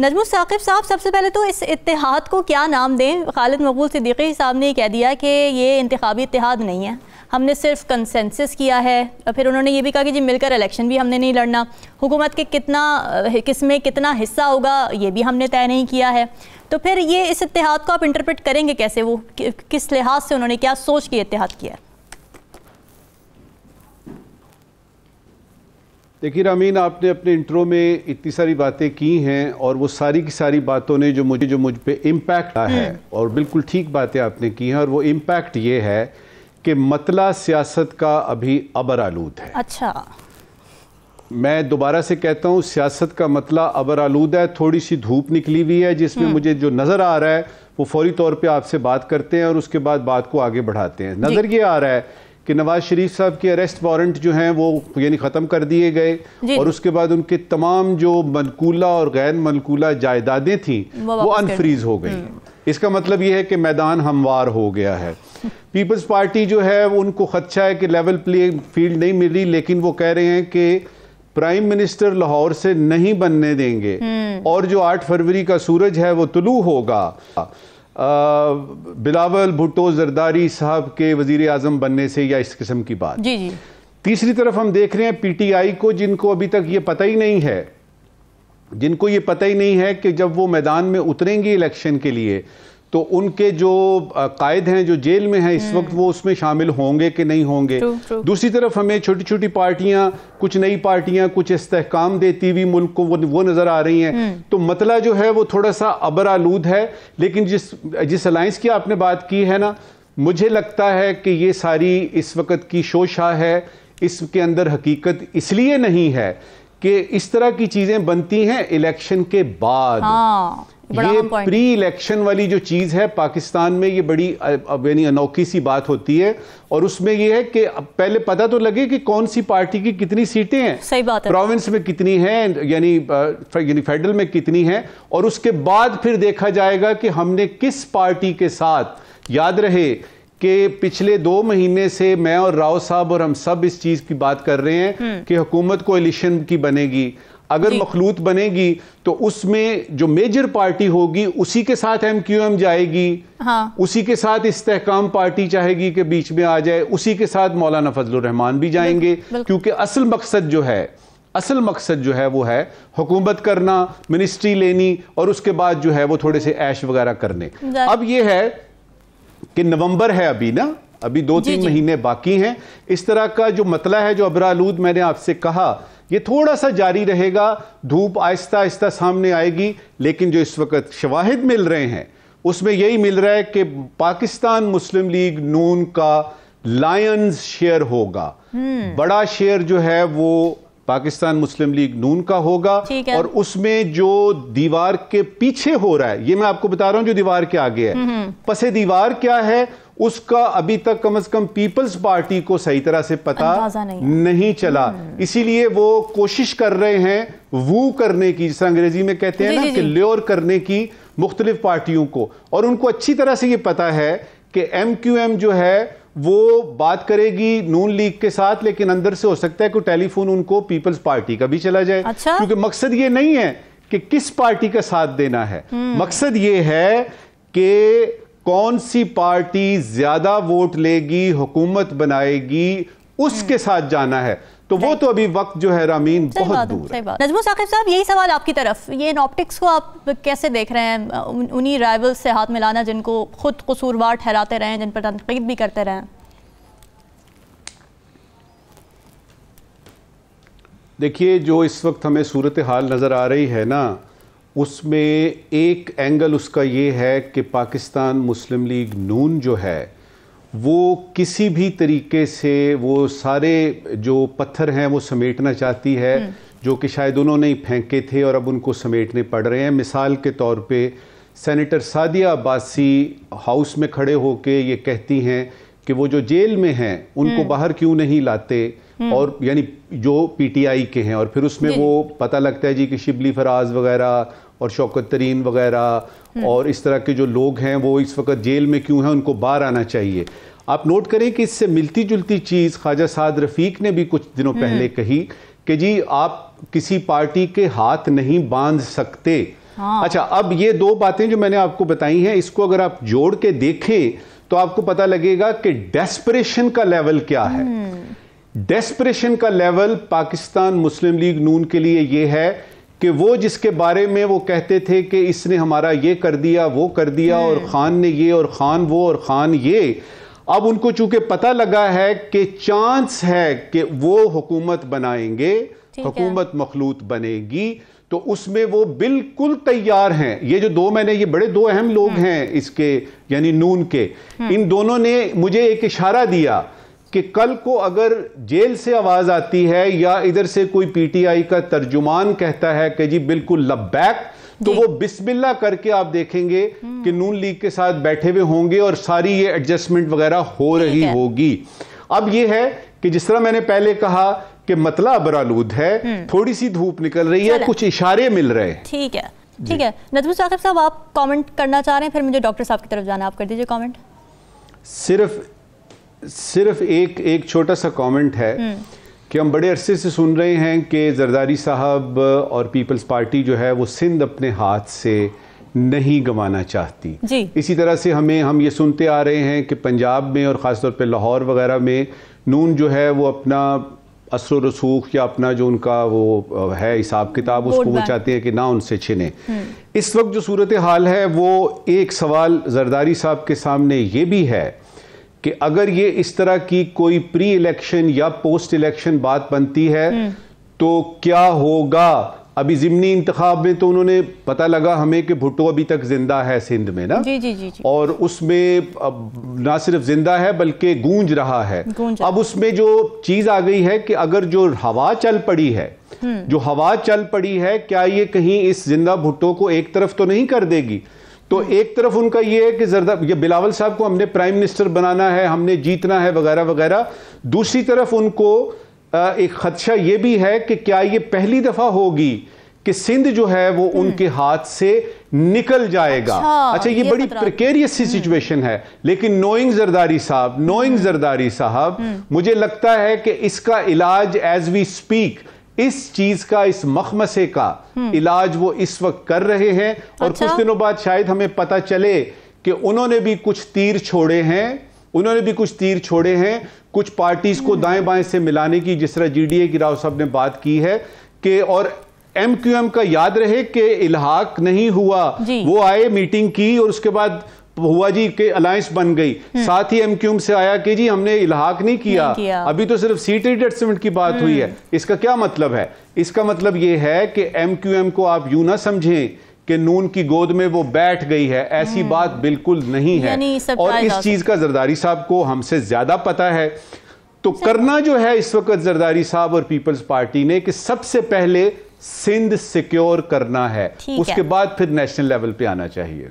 नजमू साकिब साहब सबसे पहले तो इस इतिहाद को क्या नाम दें खालिद मकबूल सिद्दीकी साहब ने कह दिया कि ये इंतबी इतिहाद नहीं है हमने सिर्फ कंसेंसस किया है और फिर उन्होंने ये भी कहा कि जी मिलकर इलेक्शन भी हमने नहीं लड़ना हुकूमत के कितना किस में कितना हिस्सा होगा ये भी हमने तय नहीं किया है तो फिर ये इस इतिहाद को आप इंटरप्रेट करेंगे कैसे वो कि, किस लिहाज से उन्होंने क्या सोच के इतिहाद किया है देखिए रामीन आपने अपने इंट्रो में इतनी सारी बातें की हैं और वो सारी की सारी बातों ने जो मुझे जो मुझ पर इम्पैक्ट आया है हम्म। और बिल्कुल ठीक बातें आपने की हैं और वो इम्पैक्ट ये है कि मतला सियासत का अभी अबर आलूद है अच्छा मैं दोबारा से कहता हूँ सियासत का मतला अबर आलूद है थोड़ी सी धूप निकली हुई है जिसमें हम्म। मुझे जो नज़र आ रहा है वो फौरी तौर पर आपसे बात करते हैं और उसके बाद बात को आगे बढ़ाते हैं नज़र ये आ रहा है कि नवाज शरीफ साहब के अरेस्ट वारंट जो हैं वो यानी ख़त्म कर दिए गए और उसके बाद उनके तमाम जो मनकूला और गैर मनकूला जायदादें थीं वो, वो अनफ्रीज हो गई हम्म। इसका मतलब ये है कि मैदान हमवार हो गया है पीपल्स पार्टी जो है उनको खदशा है कि लेवल प्ले फील्ड नहीं मिली लेकिन वो कह रहे हैं कि प्राइम मिनिस्टर लाहौर से नहीं बनने देंगे हम्म। और जो आठ फरवरी का सूरज है वो तुलू होगा बिलावल भुट्टो जरदारी साहब के वजीर आजम बनने से या इस किस्म की बात जी जी तीसरी तरफ हम देख रहे हैं पीटीआई को जिनको अभी तक ये पता ही नहीं है जिनको ये पता ही नहीं है कि जब वो मैदान में उतरेंगे इलेक्शन के लिए तो उनके जो कायद हैं जो जेल में हैं इस हम्म। वक्त वो उसमें शामिल होंगे कि नहीं होंगे दूसरी तरफ हमें छोटी छोटी पार्टियां कुछ नई पार्टियां कुछ इस्तेकाम देती हुई मुल्क को वो, वो नज़र आ रही हैं हम्म। तो मतला जो है वो थोड़ा सा अबर आलूद है लेकिन जिस जिस अलायंस की आपने बात की है ना मुझे लगता है कि ये सारी इस वक्त की शोशा है इसके अंदर हकीकत इसलिए नहीं है कि इस तरह की चीज़ें बनती हैं इलेक्शन के बाद हाँ। ये प्री हाँ इलेक्शन वाली जो चीज़ है पाकिस्तान में ये बड़ी यानी अनोखी सी बात होती है और उसमें ये है कि पहले पता तो लगे कि कौन सी पार्टी की कितनी सीटें हैं सही बात है प्रोविंस में कितनी है यानी फेडरल में कितनी है और उसके बाद फिर देखा जाएगा कि हमने किस पार्टी के साथ याद रहे कि पिछले दो महीने से मैं और राव साहब और हम सब इस चीज़ की बात कर रहे हैं हम्म। कि हुकूमत को इलेक्शन की बनेगी अगर मखलूत बनेगी तो उसमें जो मेजर पार्टी होगी उसी के साथ एम क्यू एम जाएगी हाँ। उसी के साथ इस्तेकाम पार्टी चाहेगी कि बीच में आ जाए उसी के साथ मौलाना फजलान भी जाएंगे क्योंकि असल मकसद जो है असल मकसद जो है वो है हुकूमत करना मिनिस्ट्री लेनी और उसके बाद जो है वो थोड़े से ऐश वगैरह करने अब ये है कि नवंबर है अभी ना अभी दो तीन महीने बाकी हैं इस तरह का जो मतला है जो अबरालूद मैंने आपसे कहा ये थोड़ा सा जारी रहेगा धूप आहिस्ता आहिस्ता सामने आएगी लेकिन जो इस वक्त शवाहिद मिल रहे हैं उसमें यही मिल रहा है कि पाकिस्तान मुस्लिम लीग नून का लायंस शेयर होगा हम्म। बड़ा शेयर जो है वो पाकिस्तान मुस्लिम लीग नून का होगा और उसमें जो दीवार के पीछे हो रहा है ये मैं आपको बता रहा हूं जो दीवार के आगे है हम्म। पसे दीवार क्या है उसका अभी तक कम से कम पीपल्स पार्टी को सही तरह से पता नहीं, नहीं चला हम्म। इसीलिए वो कोशिश कर रहे हैं वो करने की जिस अंग्रेजी में कहते हैं ना कि ल्योर करने की मुख्तलिफ पार्टियों को और उनको अच्छी तरह से ये पता है कि एम क्यू एम जो है वो बात करेगी नून लीग के साथ लेकिन अंदर से हो सकता है कि टेलीफोन उनको पीपल्स पार्टी का भी चला जाए अच्छा? क्योंकि मकसद ये नहीं है कि किस पार्टी का साथ देना है हम्म। मकसद ये है कि कौन सी पार्टी ज्यादा वोट लेगी हुकूमत बनाएगी उसके हम्म। साथ जाना है तो वो तो अभी वक्त जो है रामीन बहुत दूर नजमू साकिब साहब यही सवाल आपकी तरफ ये ऑप्टिक्स को आप कैसे देख रहे हैं उन्हीं राइवल्स से हाथ मिलाना जिनको खुद कसूरवार ठहराते रहे जिन पर तनकीद भी करते रहे देखिए जो इस वक्त हमें सूरत हाल नज़र आ रही है ना उसमें एक एंगल उसका ये है कि पाकिस्तान मुस्लिम लीग नून जो है वो किसी भी तरीके से वो सारे जो पत्थर हैं वो समेटना चाहती है हम्म। जो कि शायद उन्होंने ही फेंके थे और अब उनको समेटने पड़ रहे हैं मिसाल के तौर पे सेनेटर सादिया अब्बासी हाउस में खड़े होके ये कहती हैं कि वो जो जेल में हैं उनको हम्म। बाहर क्यों नहीं लाते हम्म। और यानी जो पीटीआई के हैं और फिर उसमें वो पता लगता है जी कि शिबली फराज वगैरह और शौकत तरीन वगैरह हम्म। और इस तरह के जो लोग हैं वो इस वक्त जेल में क्यों हैं उनको बाहर आना चाहिए आप नोट करें कि इससे मिलती जुलती चीज़ ख्वाजा साद रफ़ीक ने भी कुछ दिनों पहले कही कि जी आप किसी पार्टी के हाथ नहीं बांध सकते हाँ। अच्छा अब ये दो बातें जो मैंने आपको बताई हैं इसको अगर आप जोड़ के देखें तो आपको पता लगेगा कि डेस्परेशन का लेवल क्या है डेस्परेशन का लेवल पाकिस्तान मुस्लिम लीग नून के लिए यह है कि वो जिसके बारे में वो कहते थे कि इसने हमारा ये कर दिया वो कर दिया और हम्म। खान ने ये और खान वो और खान ये अब उनको चूंकि पता लगा है कि चांस है कि वो हुकूमत बनाएंगे हुकूमत मखलूत बनेगी तो उसमें वो बिल्कुल तैयार हैं ये जो दो मैंने ये बड़े दो अहम लोग हम्म। हैं इसके यानी नून के हम्म। इन दोनों ने मुझे एक इशारा दिया कि कल को अगर जेल से आवाज़ आती है या इधर से कोई पीटीआई का तर्जुमान कहता है कि जी बिल्कुल लब बैक तो वो बिस्मिल्ला करके आप देखेंगे कि हम्म। नून लीग के साथ बैठे हुए होंगे और सारी ये एडजस्टमेंट वगैरह हो रही होगी अब ये है कि जिस तरह मैंने पहले कहा कि मतला बरालूद है हम्म। थोड़ी सी धूप निकल रही है कुछ इशारे मिल रहे हैं ठीक है ठीक है नजमुल साकिब साहब आप कमेंट करना चाह रहे हैं फिर मुझे डॉक्टर साहब की तरफ जाना आप कर दीजिए कमेंट सिर्फ सिर्फ एक एक छोटा सा कमेंट है हम्म। कि हम बड़े अरसे से सुन रहे हैं कि जरदारी साहब और पीपल्स पार्टी जो है वो सिंध अपने हाथ से नहीं गंवाना चाहती जी। इसी तरह से हमें हम ये सुनते आ रहे हैं कि पंजाब में और ख़ासतौर पर लाहौर वगैरह में नून जो है वो अपना असर रसूख या अपना जो उनका वो है हिसाब किताब उसको वो चाहते हैं कि ना उनसे छिने हम्म। इस वक्त जो सूरत हाल है वो एक सवाल जरदारी साहब के सामने ये भी है कि अगर ये इस तरह की कोई प्री इलेक्शन या पोस्ट इलेक्शन बात बनती है हम्म। तो क्या होगा अभी जिमनी इंतखाब में तो उन्होंने पता लगा हमें कि भुट्टो अभी तक जिंदा है सिंध में ना जी जी जी, जी। और उसमें ना सिर्फ जिंदा है बल्कि गूंज रहा है गूंज अब उसमें जो चीज आ गई है कि अगर जो हवा चल पड़ी है हम्म। जो हवा चल पड़ी है क्या ये कहीं इस जिंदा भुट्टो को एक तरफ तो नहीं कर देगी तो हम्म। एक तरफ उनका यह है कि जरदा ये बिलावल साहब को हमने प्राइम मिनिस्टर बनाना है हमने जीतना है वगैरह वगैरह दूसरी तरफ उनको एक खदशा यह भी है कि क्या ये पहली दफ़ा होगी कि सिंध जो है वो हम्म। उनके हाथ से निकल जाएगा अच्छा, अच्छा ये, ये बड़ी प्रिकेरियस सी हम्म। सिचुएशन है लेकिन नोइंग जरदारी साहब नोइंग जरदारी साहब मुझे लगता है कि इसका इलाज एज वी स्पीक इस चीज का इस मखमसे का हम्म। इलाज वो इस वक्त कर रहे हैं और अच्छा? कुछ दिनों बाद शायद हमें पता चले कि उन्होंने भी कुछ तीर छोड़े हैं उन्होंने भी कुछ तीर छोड़े हैं कुछ पार्टीज को हम्म। दाएं बाएं से मिलाने की जिस तरह जीडीए की राव साहब ने बात की है कि और एम क्यू एम का याद रहे कि इलाहाक नहीं हुआ वो आए मीटिंग की और उसके बाद भुआ जी के अलायंस बन गई हम्म। साथ ही एम क्यूम से आया कि जी हमने इलाहाक नहीं किया, नहीं किया। अभी तो सिर्फ सीट एडजस्टमेंट की बात हुई है हम्म। इसका क्या मतलब है इसका मतलब ये है कि एम क्यू एम को आप यू ना समझें कि नून की गोद में वो बैठ गई है ऐसी हम्म। बात बिल्कुल नहीं है और इस चीज का जरदारी साहब को हमसे ज्यादा पता है तो करना जो है इस वक्त जरदारी साहब और पीपल्स पार्टी ने कि सबसे पहले सिंध सिक्योर करना है उसके है। बाद फिर नेशनल लेवल पे आना चाहिए